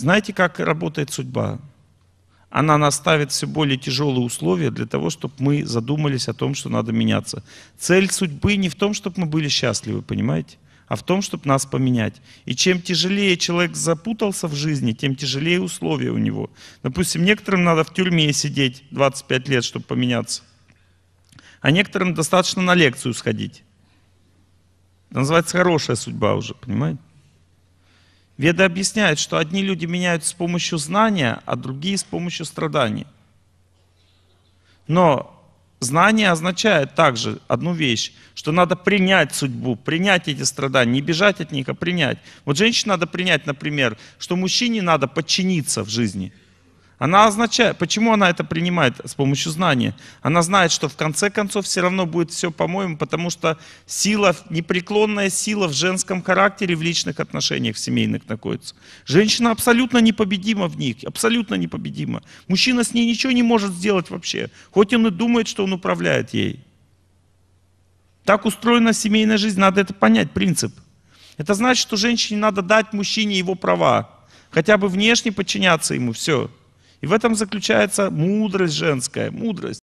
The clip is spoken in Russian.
Знаете, как работает судьба? Она наставит все более тяжелые условия для того, чтобы мы задумались о том, что надо меняться. Цель судьбы не в том, чтобы мы были счастливы, понимаете? а в том, чтобы нас поменять. И чем тяжелее человек запутался в жизни, тем тяжелее условия у него. Допустим, некоторым надо в тюрьме сидеть 25 лет, чтобы поменяться, а некоторым достаточно на лекцию сходить. Это называется хорошая судьба уже, понимаете? Веда объясняет, что одни люди меняют с помощью знания, а другие с помощью страданий. Но знание означает также одну вещь, что надо принять судьбу, принять эти страдания, не бежать от них, а принять. Вот женщине надо принять, например, что мужчине надо подчиниться в жизни – она означает, почему она это принимает с помощью знания? Она знает, что в конце концов все равно будет все по-моему, потому что сила, непреклонная сила в женском характере, в личных отношениях, в семейных находится. Женщина абсолютно непобедима в них, абсолютно непобедима. Мужчина с ней ничего не может сделать вообще, хоть он и думает, что он управляет ей. Так устроена семейная жизнь, надо это понять, принцип. Это значит, что женщине надо дать мужчине его права, хотя бы внешне подчиняться ему, все. И в этом заключается мудрость женская, мудрость.